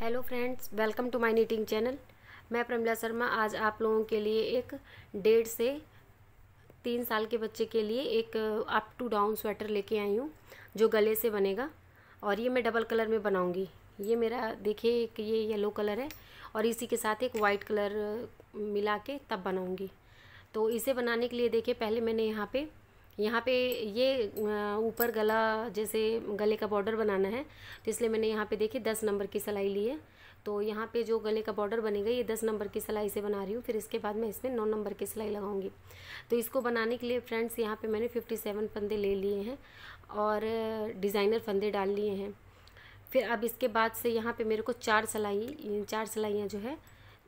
hello friends welcome to my knitting channel मैं प्रमिला शर्मा आज आप लोगों के लिए एक डेढ़ से तीन साल के बच्चे के लिए एक अप टू डाउन स्वेटर लेके आई हूँ जो गले से बनेगा और ये मैं डबल कलर में बनाऊँगी ये मेरा देखिए एक ये येलो कलर है और इसी के साथ एक वाइट कलर मिला के तब बनाऊँगी तो इसे बनाने के लिए देखिए पहले मैंने यहाँ पर यहाँ पे ये ऊपर गला जैसे गले का बॉर्डर बनाना है तो इसलिए मैंने यहाँ पे देखिए दस नंबर की सिलाई ली है तो यहाँ पे जो गले का बॉर्डर बनेगा ये दस नंबर की सिलाई से बना रही हूँ फिर इसके बाद मैं इसमें नौ नंबर की सिलाई लगाऊंगी तो इसको बनाने के लिए फ्रेंड्स यहाँ पे मैंने फिफ्टी सेवन फंदे ले लिए हैं और डिज़ाइनर फंदे डाल लिए हैं फिर अब इसके बाद से यहाँ पर मेरे को चार सिलाई चार सिलाइयाँ जो है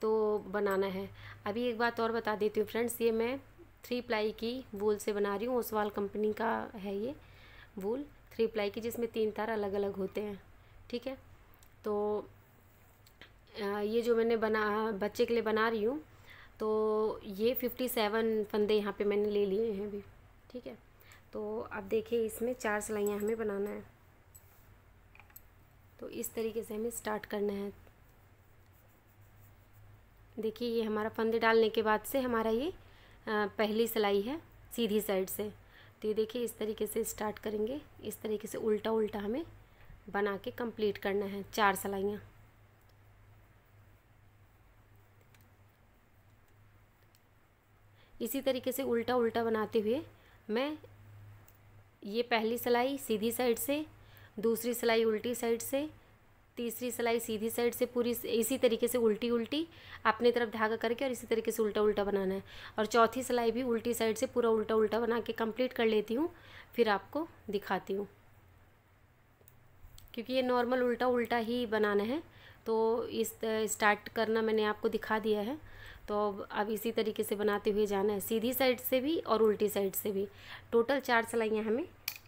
तो बनाना है अभी एक बात और बता देती हूँ फ्रेंड्स ये मैं थ्री प्लाई की वूल से बना रही हूँ ओसवाल कंपनी का है ये वूल थ्री प्लाई की जिसमें तीन तार अलग अलग होते हैं ठीक है तो ये जो मैंने बना बच्चे के लिए बना रही हूँ तो ये फिफ्टी सेवन फंदे यहाँ पे मैंने ले लिए हैं अभी ठीक है तो अब देखिए इसमें चार सिलाइयाँ हमें बनाना है तो इस तरीके से हमें स्टार्ट करना है देखिए ये हमारा फंदे डालने के बाद से हमारा ये पहली सिलाई है सीधी साइड से तो ये देखिए इस तरीके से स्टार्ट करेंगे इस तरीके से उल्टा उल्टा हमें बना के कंप्लीट करना है चार सिलाइयाँ इसी तरीके से उल्टा उल्टा बनाते हुए मैं ये पहली सिलाई सीधी साइड से दूसरी सिलाई उल्टी साइड से तीसरी सिलाई सीधी साइड से पूरी इसी तरीके से उल्टी उल्टी अपनी तरफ धागा करके और इसी तरीके से उल्टा उल्टा बनाना है और चौथी सिलाई भी उल्टी साइड से पूरा उल्टा उल्टा बना के कंप्लीट कर लेती हूँ फिर आपको दिखाती हूँ क्योंकि ये नॉर्मल उल्टा उल्टा ही बनाना है तो इस स्टार्ट करना मैंने आपको दिखा दिया है तो अब इसी तरीके से बनाते हुए जाना है सीधी साइड से भी और उल्टी साइड से भी टोटल चार सिलाइयाँ हमें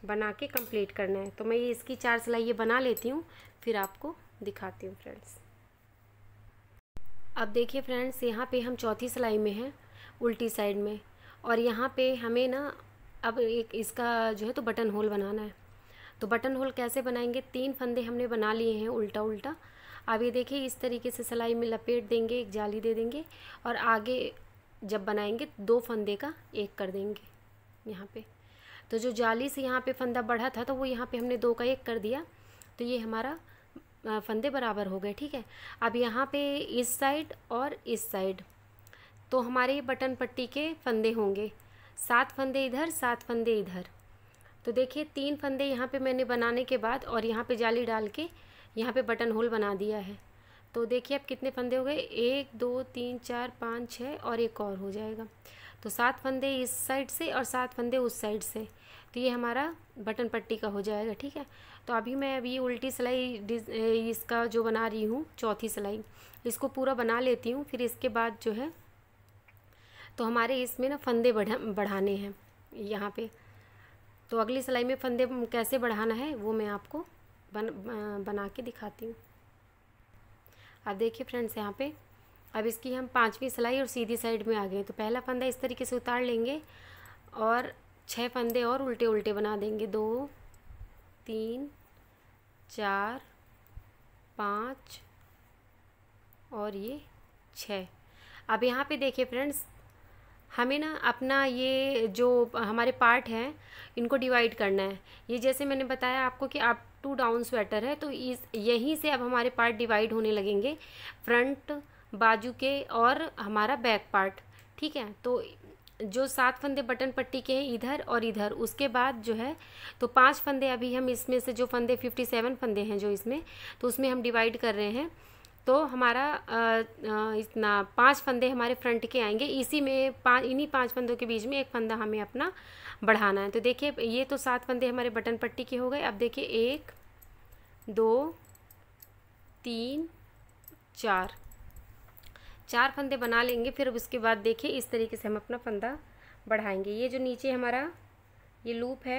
बना के कंप्लीट करना है तो मैं ये इसकी चार सिलाइयाँ बना लेती हूँ फिर आपको दिखाती हूँ फ्रेंड्स अब देखिए फ्रेंड्स यहाँ पे हम चौथी सिलाई में हैं उल्टी साइड में और यहाँ पे हमें ना अब एक इसका जो है तो बटन होल बनाना है तो बटन होल कैसे बनाएंगे तीन फंदे हमने बना लिए हैं उल्टा उल्टा अब ये देखिए इस तरीके से सिलाई में लपेट देंगे एक जाली दे देंगे और आगे जब बनाएंगे दो फंदे का एक कर देंगे यहाँ पे तो जो जाली से यहाँ पे फंदा बढ़ा था तो वो यहाँ पे हमने दो का एक कर दिया तो ये हमारा फंदे बराबर हो गए ठीक है अब यहाँ पे इस साइड और इस साइड तो हमारे बटन पट्टी के फंदे होंगे सात फंदे इधर सात फंदे इधर तो देखिए तीन फंदे यहाँ पे मैंने बनाने के बाद और यहाँ पे जाली डाल के यहाँ पे बटन होल बना दिया है तो देखिए अब कितने फंदे हो गए एक दो तीन चार पाँच छः और एक और हो जाएगा तो सात फंदे इस साइड से और सात फंदे उस साइड से तो ये हमारा बटन पट्टी का हो जाएगा ठीक है तो अभी मैं अभी उल्टी सिलाई इसका जो बना रही हूँ चौथी सिलाई इसको पूरा बना लेती हूँ फिर इसके बाद जो है तो हमारे इसमें ना फंदे बढ़ा बढ़ाने हैं यहाँ पे तो अगली सिलाई में फंदे कैसे बढ़ाना है वो मैं आपको बन बना के दिखाती हूँ अब देखिए फ्रेंड्स यहाँ पे अब इसकी हम पांचवी सिलाई और सीधी साइड में आ गए तो पहला फंदा इस तरीके से उतार लेंगे और छह फंदे और उल्टे उल्टे बना देंगे दो तीन चार पाँच और ये छः अब यहाँ पे देखिए फ्रेंड्स हमें ना अपना ये जो हमारे पार्ट हैं इनको डिवाइड करना है ये जैसे मैंने बताया आपको कि आप टू डाउन स्वेटर है तो इस यहीं से अब हमारे पार्ट डिवाइड होने लगेंगे फ्रंट बाजू के और हमारा बैक पार्ट ठीक है तो जो सात फंदे बटन पट्टी के हैं इधर और इधर उसके बाद जो है तो पांच फंदे अभी हम इसमें से जो फंदे फिफ्टी सेवन फंदे हैं जो इसमें तो उसमें हम डिवाइड कर रहे हैं तो हमारा इतना पांच फंदे हमारे फ्रंट के आएंगे इसी में पाँच इन्हीं पांच फंदों के बीच में एक फंदा हमें अपना बढ़ाना है तो देखिए ये तो सात फंदे हमारे बटन पट्टी के हो गए अब देखिए एक दो तीन चार चार फंदे बना लेंगे फिर उसके बाद देखिए इस तरीके से हम अपना फंदा बढ़ाएंगे ये जो नीचे हमारा ये लूप है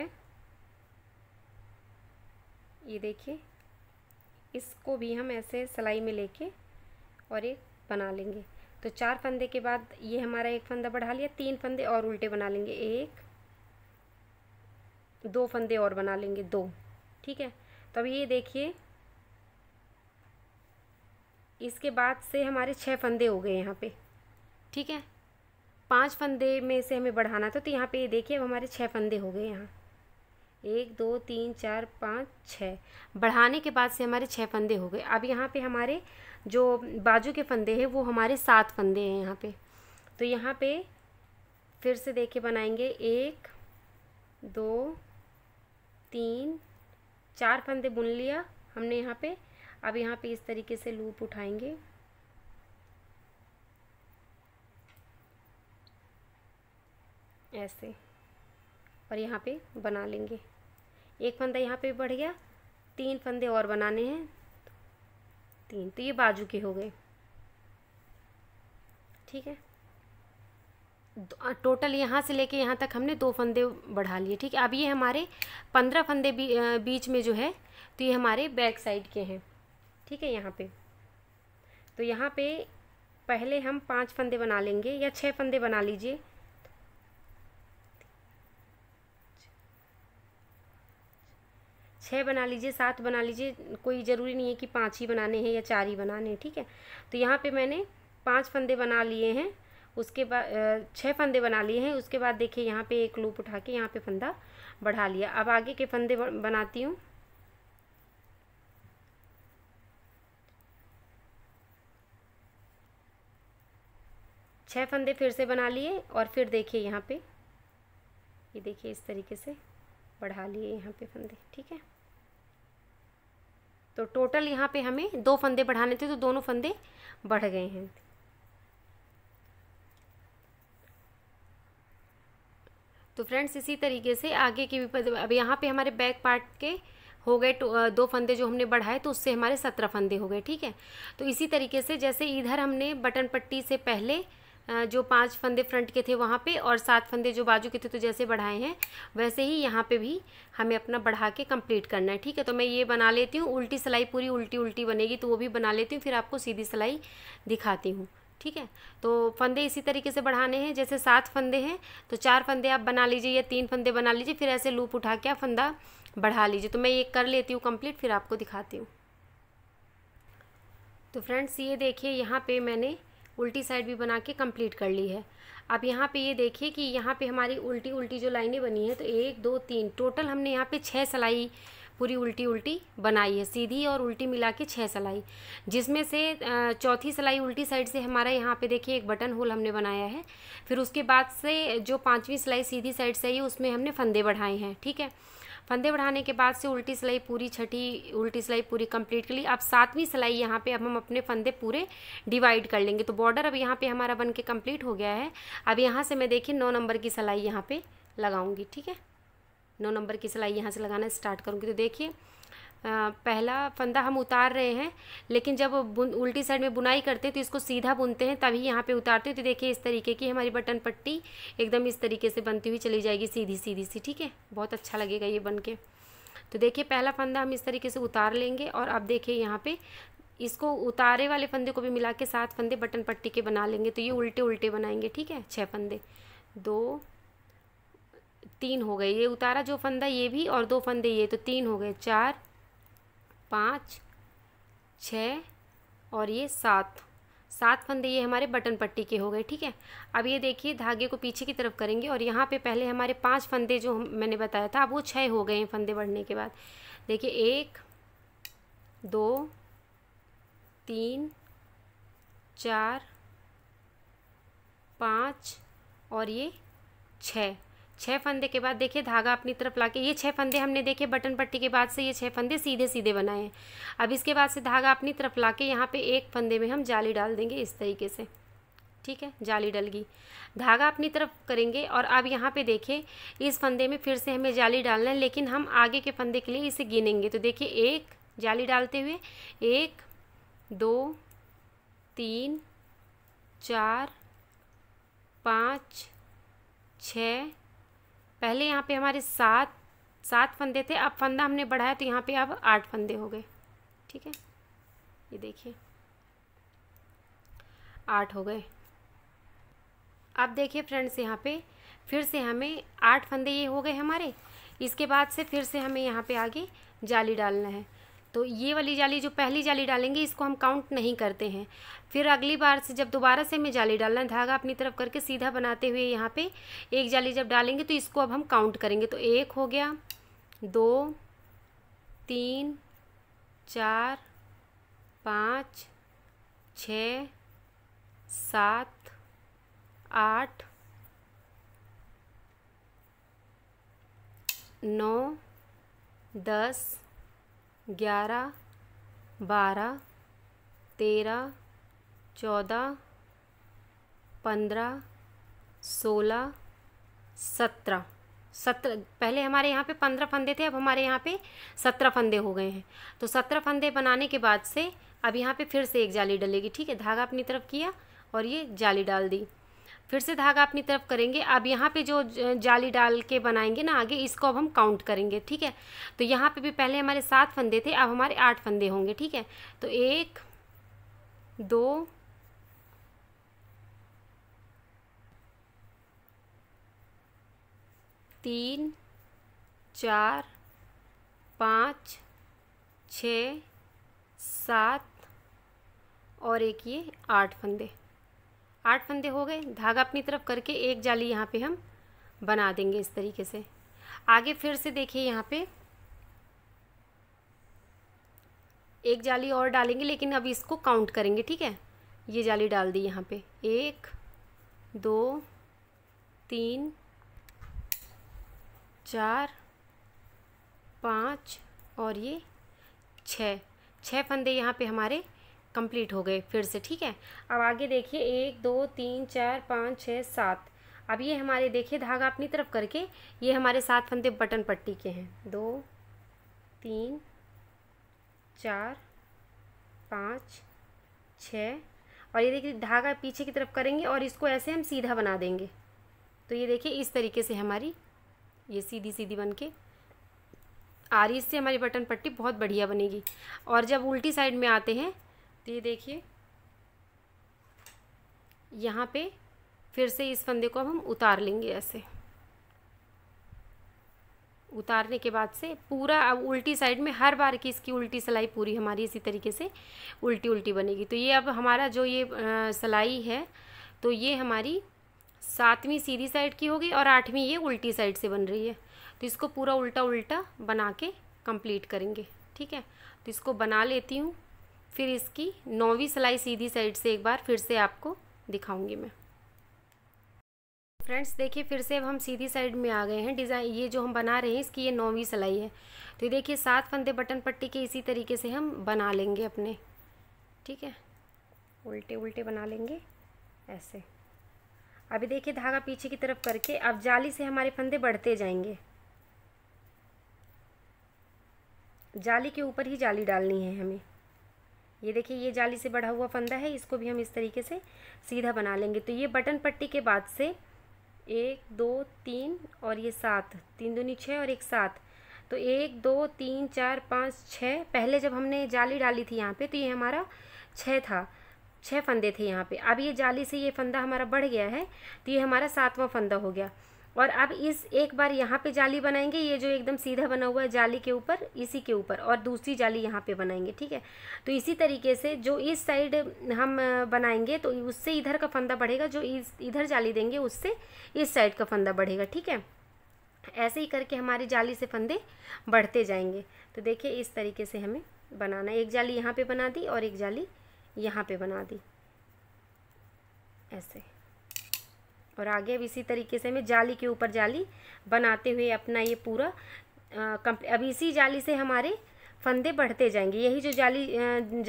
ये देखिए इसको भी हम ऐसे सिलाई में लेके और एक बना लेंगे तो चार फंदे के बाद ये हमारा एक फंदा बढ़ा लिया तीन फंदे और उल्टे बना लेंगे एक दो फंदे और बना लेंगे दो ठीक है तो अब ये देखिए इसके बाद से हमारे छः फंदे हो गए यहाँ पे ठीक है पांच फंदे में से हमें बढ़ाना था तो यहाँ पे ये देखिए अब हमारे छः फंदे हो गए यहाँ एक दो तीन चार पाँच छः बढ़ाने के बाद से हमारे छः फंदे हो गए अब यहाँ पे हमारे जो बाजू के फंदे हैं वो हमारे सात फंदे हैं यहाँ पे तो यहाँ पे फिर से देखे बनाएंगे एक दो तीन चार फंदे बुन लिया हमने यहाँ पर अब यहाँ पे इस तरीके से लूप उठाएंगे ऐसे और यहाँ पे बना लेंगे एक फंदा यहाँ पे बढ़ गया तीन फंदे और बनाने हैं तीन तो ये बाजू के हो गए ठीक है टोटल यहाँ से लेके यहाँ तक हमने दो फंदे बढ़ा लिए ठीक है अब ये हमारे पंद्रह फंदे बीच में जो है तो ये हमारे बैक साइड के हैं ठीक है यहाँ पे तो यहाँ पे पहले हम पांच फंदे बना लेंगे या छह फंदे बना लीजिए छः बना लीजिए सात बना लीजिए कोई ज़रूरी नहीं है कि पाँच ही बनाने हैं या चार ही बनाने हैं ठीक है तो यहाँ पे मैंने पांच फंदे बना लिए हैं उसके बाद छः फंदे बना लिए हैं उसके बाद देखिए यहाँ पे एक लूप उठा के यहाँ पे फंदा बढ़ा लिया अब आगे के फंदे बनाती हूँ छः फंदे फिर से बना लिए और फिर देखिए यहाँ पे ये देखिए इस तरीके से बढ़ा लिए यहाँ पे फंदे ठीक है तो टोटल यहाँ पे हमें दो फंदे बढ़ाने थे तो दोनों फंदे बढ़ गए हैं तो फ्रेंड्स इसी तरीके से आगे की भी अब यहाँ पे हमारे बैक पार्ट के हो गए तो, दो फंदे जो हमने बढ़ाए तो उससे हमारे सत्रह फंदे हो गए ठीक है तो इसी तरीके से जैसे इधर हमने बटन पट्टी से पहले जो पांच फंदे फ्रंट के थे वहाँ पे और सात फंदे जो बाजू के थे तो जैसे बढ़ाए हैं वैसे ही यहाँ पे भी हमें अपना बढ़ा के कंप्लीट करना है ठीक है तो मैं ये बना लेती हूँ उल्टी सिलाई पूरी उल्टी उल्टी बनेगी तो वो भी बना लेती हूँ फिर आपको सीधी सिलाई दिखाती हूँ ठीक है तो फंदे इसी तरीके से बढ़ाने हैं जैसे सात फंदे हैं तो चार फंदे आप बना लीजिए या तीन फंदे बना लीजिए फिर ऐसे लूप उठा के आप फंदा बढ़ा लीजिए तो मैं ये कर लेती हूँ कंप्लीट फिर आपको दिखाती हूँ तो फ्रेंड्स ये देखिए यहाँ पे मैंने उल्टी साइड भी बना के कंप्लीट कर ली है अब यहाँ पे ये देखिए कि यहाँ पे हमारी उल्टी उल्टी जो लाइनें बनी है तो एक दो तीन टोटल हमने यहाँ पे छः सिलाई पूरी उल्टी उल्टी बनाई है सीधी और उल्टी मिला के छः सिलाई जिसमें से चौथी सिलाई उल्टी साइड से हमारा यहाँ पे देखिए एक बटन होल हमने बनाया है फिर उसके बाद से जो पाँचवीं सिलाई सीधी साइड से आई है उसमें हमने फंदे बढ़ाए हैं ठीक है फंदे बढ़ाने के बाद से उल्टी सिलाई पूरी छठी उल्टी सिलाई पूरी कंप्लीट कर ली अब सातवीं सिलाई यहाँ पे अब हम अपने फंदे पूरे डिवाइड कर लेंगे तो बॉर्डर अब यहाँ पे हमारा बन के कम्प्लीट हो गया है अब यहाँ से मैं देखिए नौ नंबर की सिलाई यहाँ पर लगाऊँगी ठीक है नौ नंबर की सिलाई यहाँ से लगाना स्टार्ट करूँगी तो देखिए पहला फंदा हम उतार रहे हैं लेकिन जब बुन उल्टी साइड में बुनाई करते हैं तो इसको सीधा बुनते हैं तभी यहाँ पे उतारते हैं तो देखिए इस तरीके की हमारी बटन पट्टी एकदम इस तरीके से बनती हुई चली जाएगी सीधी सीधी सी ठीक है बहुत अच्छा लगेगा ये बन के तो देखिए पहला फंदा हम इस तरीके से उतार लेंगे और अब देखिए यहाँ पर इसको उतारे वाले फंदे को भी मिला के सात फंदे बटन पट्टी के बना लेंगे तो ये उल्टे उल्टे बनाएंगे ठीक है छः फंदे दो तीन हो गए ये उतारा जो फंदा ये भी और दो फंदे ये तो तीन हो गए चार पाँच छः और ये सात सात फंदे ये हमारे बटन पट्टी के हो गए ठीक है अब ये देखिए धागे को पीछे की तरफ करेंगे और यहाँ पे पहले हमारे पांच फंदे जो हम मैंने बताया था अब वो छः हो गए हैं फंदे बढ़ने के बाद देखिए एक दो तीन चार पाँच और ये छः छः फंदे के बाद देखिए धागा अपनी तरफ ला के ये छः फंदे हमने देखे बटन पट्टी के बाद से ये छः फंदे सीधे सीधे बनाए हैं अब इसके बाद से धागा अपनी तरफ ला के यहाँ पर एक फंदे में हम जाली डाल देंगे इस तरीके से ठीक है जाली डल गई धागा अपनी तरफ करेंगे और अब यहाँ पे देखिए इस फंदे में फिर से हमें जाली डालना है लेकिन हम आगे के फंदे के लिए इसे गिनेंगे तो देखिए एक जाली डालते हुए एक दो तीन चार पाँच छ पहले यहाँ पे हमारे सात सात फंदे थे अब फंदा हमने बढ़ाया तो यहाँ पे अब आठ फंदे हो गए ठीक है ये देखिए आठ हो गए अब देखिए फ्रेंड्स यहाँ पे फिर से हमें आठ फंदे ये हो गए हमारे इसके बाद से फिर से हमें यहाँ पे आगे जाली डालना है तो ये वाली जाली जो पहली जाली डालेंगे इसको हम काउंट नहीं करते हैं फिर अगली बार से जब दोबारा से हमें जाली डालना है धागा अपनी तरफ करके सीधा बनाते हुए यहाँ पे एक जाली जब डालेंगे तो इसको अब हम काउंट करेंगे तो एक हो गया दो तीन चार पाँच छ सात आठ नौ दस ग्यारह बारह तेरह चौदह पंद्रह सोलह सत्रह सत्रह पहले हमारे यहाँ पे पंद्रह फंदे थे अब हमारे यहाँ पे सत्रह फंदे हो गए हैं तो सत्रह फंदे बनाने के बाद से अब यहाँ पे फिर से एक जाली डलेगी ठीक है धागा अपनी तरफ किया और ये जाली डाल दी फिर से धागा अपनी तरफ करेंगे अब यहाँ पे जो जाली डाल के बनाएंगे ना आगे इसको अब हम काउंट करेंगे ठीक है तो यहाँ पे भी पहले हमारे सात फंदे थे अब हमारे आठ फंदे होंगे ठीक है तो एक दो तीन चार पाँच छ सात और एक ये आठ फंदे आठ फंदे हो गए धागा अपनी तरफ करके एक जाली यहाँ पे हम बना देंगे इस तरीके से आगे फिर से देखिए यहाँ पे एक जाली और डालेंगे लेकिन अब इसको काउंट करेंगे ठीक है ये जाली डाल दी यहाँ पे एक दो तीन चार पाँच और ये छः छः फंदे यहाँ पे हमारे कंप्लीट हो गए फिर से ठीक है अब आगे देखिए एक दो तीन चार पाँच छः सात अब ये हमारे देखिए धागा अपनी तरफ करके ये हमारे सात फंदे बटन पट्टी के हैं दो तीन चार पाँच छः और ये देखिए धागा पीछे की तरफ करेंगे और इसको ऐसे हम सीधा बना देंगे तो ये देखिए इस तरीके से हमारी ये सीधी सीधी बन के आ रही इससे हमारी बटन पट्टी बहुत बढ़िया बनेगी और जब उल्टी साइड में आते हैं तो ये देखिए यहाँ पे फिर से इस फंदे को अब हम उतार लेंगे ऐसे उतारने के बाद से पूरा अब उल्टी साइड में हर बार की इसकी उल्टी सिलाई पूरी हमारी इसी तरीके से उल्टी उल्टी बनेगी तो ये अब हमारा जो ये सिलाई है तो ये हमारी सातवीं सीधी साइड की होगी और आठवीं ये उल्टी साइड से बन रही है तो इसको पूरा उल्टा उल्टा बना के कंप्लीट करेंगे ठीक है तो इसको बना लेती हूँ फिर इसकी नौवीं सिलाई सीधी साइड से एक बार फिर से आपको दिखाऊंगी मैं फ्रेंड्स देखिए फिर से अब हम सीधी साइड में आ गए हैं डिज़ाइन ये जो हम बना रहे हैं इसकी ये नौवीं सिलाई है तो देखिए सात फंदे बटन पट्टी के इसी तरीके से हम बना लेंगे अपने ठीक है उल्टे उल्टे बना लेंगे ऐसे अभी देखिए धागा पीछे की तरफ करके अब जाली से हमारे फंदे बढ़ते जाएंगे जाली के ऊपर ही जाली डालनी है हमें ये देखिए ये जाली से बढ़ा हुआ फंदा है इसको भी हम इस तरीके से सीधा बना लेंगे तो ये बटन पट्टी के बाद से एक दो तीन और ये सात तीन दूनी छः और एक सात तो एक दो तीन चार पाँच छः पहले जब हमने जाली डाली थी यहाँ पे तो ये हमारा छः था छः फंदे थे यहाँ पे अब ये जाली से ये फंदा हमारा बढ़ गया है तो ये हमारा सातवां फंदा हो गया और अब इस एक बार यहाँ पे जाली बनाएंगे ये जो एकदम सीधा बना हुआ है जाली के ऊपर इसी के ऊपर और दूसरी जाली यहाँ पे बनाएंगे ठीक है तो इसी तरीके से जो इस साइड हम बनाएंगे तो उससे इधर का फंदा बढ़ेगा जो इस इधर जाली देंगे उससे इस साइड का फंदा बढ़ेगा ठीक है ऐसे ही करके हमारी जाली से फंदे बढ़ते जाएंगे तो देखिए इस तरीके से हमें बनाना एक जाली यहाँ पर बना दी और एक जाली यहाँ पर बना दी ऐसे और आगे अब इसी तरीके से हमें जाली के ऊपर जाली बनाते हुए अपना ये पूरा अब इसी जाली से हमारे फंदे बढ़ते जाएंगे यही जो जाली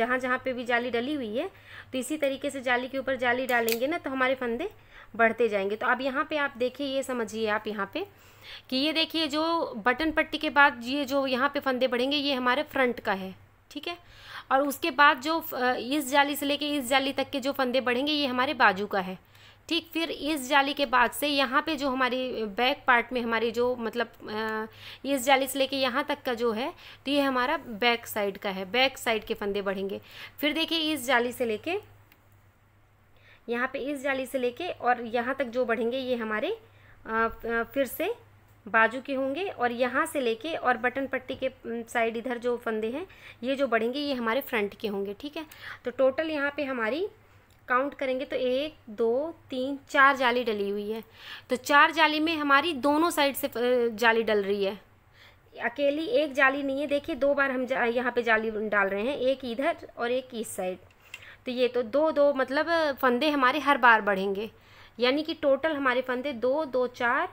जहाँ जहाँ पे भी जाली डली हुई है तो इसी तरीके से जाली के ऊपर जाली डालेंगे ना तो हमारे फंदे बढ़ते जाएंगे तो अब यहाँ पे आप देखिए ये समझिए आप यहाँ पे कि ये देखिए जो बटन पट्टी के बाद ये जो यहाँ पे फंदे बढ़ेंगे ये हमारे फ्रंट का है ठीक है और उसके बाद जो इस जाली से लेके इस जाली तक के जो फंदे बढ़ेंगे ये हमारे बाजू का है ठीक फिर इस जाली के बाद से यहाँ पे जो हमारी बैक पार्ट में हमारी जो मतलब इस जाली से लेके यहाँ तक का जो है तो ये हमारा बैक साइड का है बैक साइड के फंदे बढ़ेंगे फिर देखिए इस जाली से लेके यहाँ पे इस जाली से लेके और यहाँ तक जो बढ़ेंगे ये हमारे फिर से बाजू के होंगे और यहाँ से लेके और बटन पट्टी के साइड इधर जो फंदे हैं ये जो बढ़ेंगे ये हमारे फ्रंट के होंगे ठीक है तो टोटल यहाँ पे हमारी काउंट करेंगे तो एक दो तीन चार जाली डली हुई है तो चार जाली में हमारी दोनों साइड से जाली डल रही है अकेली एक जाली नहीं है देखिए दो बार हम यहाँ पे जाली डाल रहे हैं एक इधर और एक इस साइड तो ये तो दो दो मतलब फंदे हमारे हर बार बढ़ेंगे यानी कि टोटल हमारे फंदे दो दो चार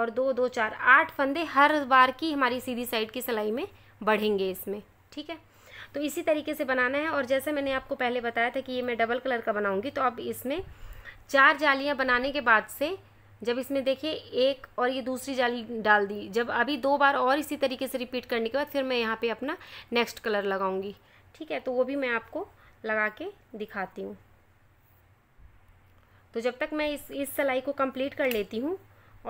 और दो दो चार आठ फंदे हर बार की हमारी सीधी साइड की सिलाई में बढ़ेंगे इसमें ठीक है तो इसी तरीके से बनाना है और जैसे मैंने आपको पहले बताया था कि ये मैं डबल कलर का बनाऊँगी तो अब इसमें चार जालियाँ बनाने के बाद से जब इसमें देखिए एक और ये दूसरी जाली डाल दी जब अभी दो बार और इसी तरीके से रिपीट करने के बाद फिर मैं यहाँ पे अपना नेक्स्ट कलर लगाऊंगी ठीक है तो वो भी मैं आपको लगा के दिखाती हूँ तो जब तक मैं इस इस सिलाई को कंप्लीट कर लेती हूँ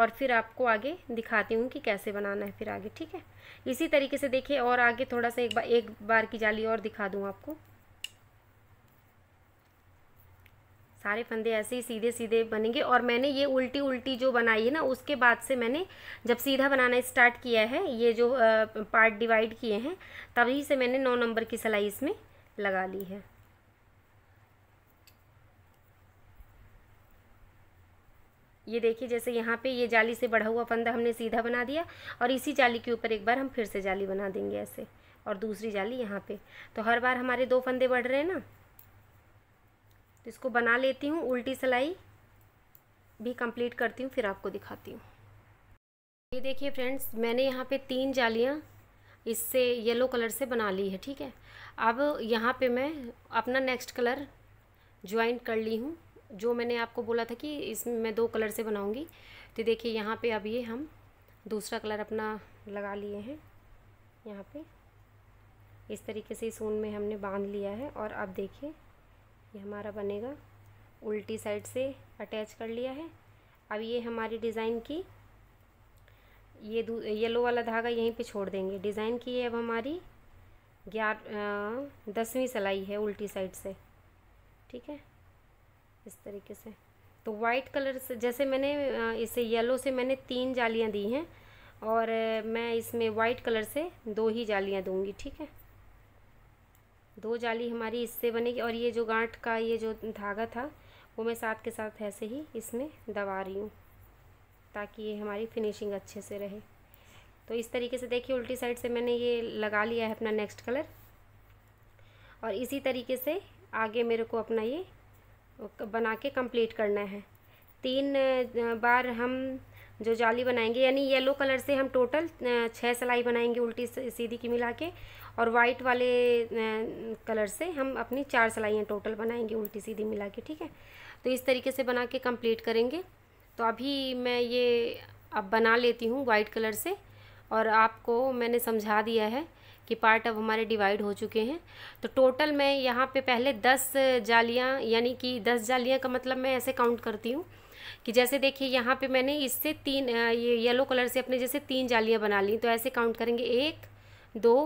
और फिर आपको आगे दिखाती हूँ कि कैसे बनाना है फिर आगे ठीक है इसी तरीके से देखिए और आगे थोड़ा सा एक बार एक बार की जाली और दिखा दूँ आपको सारे फंदे ऐसे ही सीधे सीधे बनेंगे और मैंने ये उल्टी उल्टी जो बनाई है ना उसके बाद से मैंने जब सीधा बनाना स्टार्ट किया है ये जो पार्ट डिवाइड किए हैं तभी से मैंने नौ नंबर की सिलाई इसमें लगा ली है ये देखिए जैसे यहाँ पे ये जाली से बढ़ा हुआ फंदा हमने सीधा बना दिया और इसी जाली के ऊपर एक बार हम फिर से जाली बना देंगे ऐसे और दूसरी जाली यहाँ पे तो हर बार हमारे दो फंदे बढ़ रहे हैं ना तो इसको बना लेती हूँ उल्टी सिलाई भी कंप्लीट करती हूँ फिर आपको दिखाती हूँ ये देखिए फ्रेंड्स मैंने यहाँ पर तीन जालियाँ इससे येलो कलर से बना ली है ठीक है अब यहाँ पर मैं अपना नेक्स्ट कलर ज्वाइन कर ली हूँ जो मैंने आपको बोला था कि इसमें मैं दो कलर से बनाऊँगी तो देखिए यहाँ पे अब ये हम दूसरा कलर अपना लगा लिए हैं यहाँ पे इस तरीके से इस ऊन में हमने बांध लिया है और अब देखिए ये हमारा बनेगा उल्टी साइड से अटैच कर लिया है अब ये हमारी डिज़ाइन की ये येलो वाला धागा यहीं पे छोड़ देंगे डिज़ाइन की ये अब हमारी ग्यारह दसवीं सिलाई है उल्टी साइड से ठीक है इस तरीके से तो वाइट कलर से जैसे मैंने इसे येलो से मैंने तीन जालियाँ दी हैं और मैं इसमें वाइट कलर से दो ही जालियाँ दूंगी ठीक है दो जाली हमारी इससे बनेगी और ये जो गांठ का ये जो धागा था वो मैं साथ के साथ ऐसे ही इसमें दबा रही हूँ ताकि ये हमारी फिनिशिंग अच्छे से रहे तो इस तरीके से देखिए उल्टी साइड से मैंने ये लगा लिया है अपना नेक्स्ट कलर और इसी तरीके से आगे मेरे को अपना ये बना के कंप्लीट करना है तीन बार हम जो जाली बनाएंगे यानी येलो कलर से हम टोटल छः सिलाई बनाएंगे उल्टी सीधी की मिला के और वाइट वाले कलर से हम अपनी चार सिलाइयाँ टोटल बनाएंगे उल्टी सीधी मिला के ठीक है तो इस तरीके से बना के कंप्लीट करेंगे तो अभी मैं ये अब बना लेती हूँ वाइट कलर से और आपको मैंने समझा दिया है कि पार्ट अब हमारे डिवाइड हो चुके हैं तो टोटल मैं यहाँ पे पहले दस जालियाँ यानी कि दस जालियाँ का मतलब मैं ऐसे काउंट करती हूँ कि जैसे देखिए यहाँ पे मैंने इससे तीन ये येलो कलर से अपने जैसे तीन जालियाँ बना ली तो ऐसे काउंट करेंगे एक दो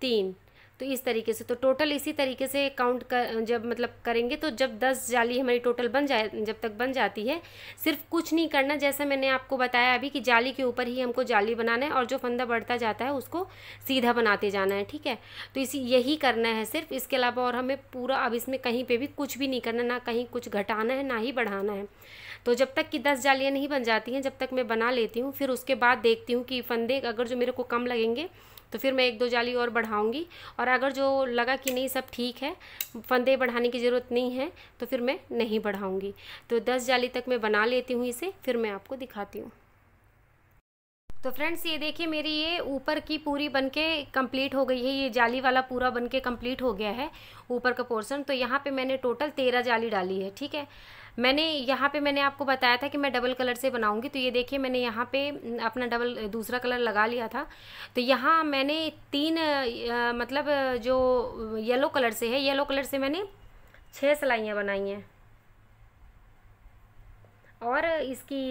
तीन तो इस तरीके से तो टोटल इसी तरीके से काउंट कर जब मतलब करेंगे तो जब दस जाली हमारी टोटल बन जाए जब तक बन जाती है सिर्फ कुछ नहीं करना जैसा मैंने आपको बताया अभी कि जाली के ऊपर ही हमको जाली बनाना है और जो फंदा बढ़ता जाता है उसको सीधा बनाते जाना है ठीक है तो इसी यही करना है सिर्फ इसके अलावा और हमें पूरा अब इसमें कहीं पर भी कुछ भी नहीं करना ना कहीं कुछ घटाना है ना ही बढ़ाना है तो जब तक कि दस जालियाँ नहीं बन जाती हैं जब तक मैं बना लेती हूँ फिर उसके बाद देखती हूँ कि फंदे अगर जो मेरे को कम लगेंगे तो फिर मैं एक दो जाली और बढ़ाऊँगी और अगर जो लगा कि नहीं सब ठीक है फंदे बढ़ाने की ज़रूरत नहीं है तो फिर मैं नहीं बढ़ाऊँगी तो दस जाली तक मैं बना लेती हूँ इसे फिर मैं आपको दिखाती हूँ तो फ्रेंड्स ये देखिए मेरी ये ऊपर की पूरी बनके कंप्लीट हो गई है ये जाली वाला पूरा बनके कंप्लीट हो गया है ऊपर का पोर्शन तो यहाँ पे मैंने टोटल तेरह जाली डाली है ठीक है मैंने यहाँ पे मैंने आपको बताया था कि मैं डबल कलर से बनाऊँगी तो ये देखिए मैंने यहाँ पे अपना डबल दूसरा कलर लगा लिया था तो यहाँ मैंने तीन आ, मतलब जो येलो कलर से है येलो कलर से मैंने छः सिलाइयाँ बनाई हैं और इसकी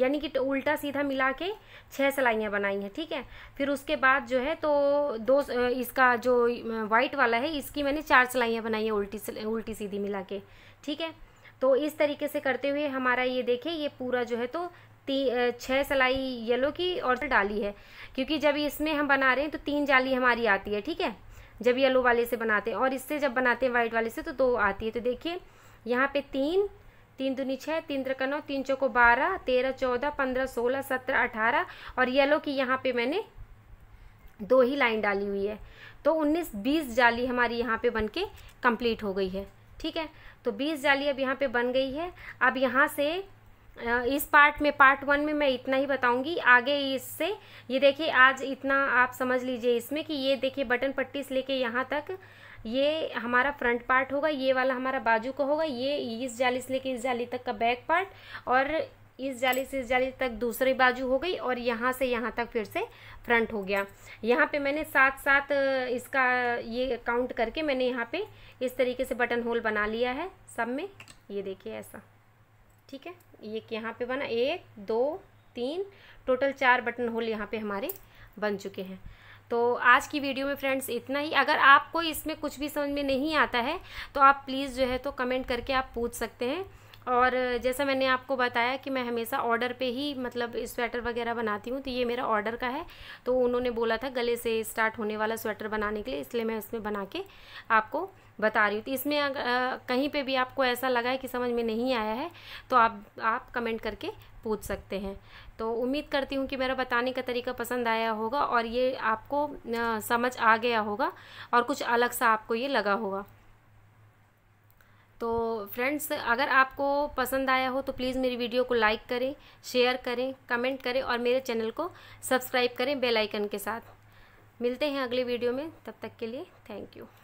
यानी कि उल्टा सीधा मिला के छः सिलाइयाँ बनाई हैं ठीक है फिर उसके बाद जो है तो दो इसका जो वाइट वाला है इसकी मैंने चार सिलाइयाँ बनाई हैं उल्टी उल्टी सीधी मिला के ठीक है तो इस तरीके से करते हुए हमारा ये देखें ये पूरा जो है तो छः सलाई येलो की और डाली है क्योंकि जब इसमें हम बना रहे हैं तो तीन जाली हमारी आती है ठीक है जब येलो वाले से बनाते हैं और इससे जब बनाते हैं वाइट वाले से तो दो आती है तो देखिए यहाँ पे तीन तीन दुनी छः तीन त्रिका नौ तीन चौको बारह तेरह चौदह पंद्रह सोलह सत्रह अठारह और येलो की यहाँ पे मैंने दो ही लाइन डाली हुई है तो उन्नीस बीस जाली हमारी यहाँ पे बन के हो गई है ठीक है तो बीस जाली अब यहाँ पे बन गई है अब यहाँ से इस पार्ट में पार्ट वन में मैं इतना ही बताऊंगी आगे इससे ये देखिए आज इतना आप समझ लीजिए इसमें कि ये देखिए बटन पट्टी से लेके यहाँ तक ये हमारा फ्रंट पार्ट होगा ये वाला हमारा बाजू का होगा ये इस जाली से लेके इस जाली तक का बैक पार्ट और इस जाली से इस जाली तक दूसरी बाजू हो गई और यहाँ से यहाँ तक फिर से फ्रंट हो गया यहाँ पे मैंने साथ साथ इसका ये काउंट करके मैंने यहाँ पे इस तरीके से बटन होल बना लिया है सब में ये देखिए ऐसा ठीक है ये यहाँ पे बना एक दो तीन टोटल चार बटन होल यहाँ पे हमारे बन चुके हैं तो आज की वीडियो में फ्रेंड्स इतना ही अगर आपको इसमें कुछ भी समझ में नहीं आता है तो आप प्लीज़ जो है तो कमेंट करके आप पूछ सकते हैं और जैसा मैंने आपको बताया कि मैं हमेशा ऑर्डर पे ही मतलब स्वेटर वगैरह बनाती हूँ तो ये मेरा ऑर्डर का है तो उन्होंने बोला था गले से स्टार्ट होने वाला स्वेटर बनाने के लिए इसलिए मैं इसमें बना के आपको बता रही हूँ तो इसमें आ, कहीं पे भी आपको ऐसा लगा है कि समझ में नहीं आया है तो आप आप कमेंट करके पूछ सकते हैं तो उम्मीद करती हूँ कि मेरा बताने का तरीका पसंद आया होगा और ये आपको समझ आ गया होगा और कुछ अलग सा आपको ये लगा होगा तो फ्रेंड्स अगर आपको पसंद आया हो तो प्लीज़ मेरी वीडियो को लाइक करें शेयर करें कमेंट करें और मेरे चैनल को सब्सक्राइब करें बेल आइकन के साथ मिलते हैं अगले वीडियो में तब तक के लिए थैंक यू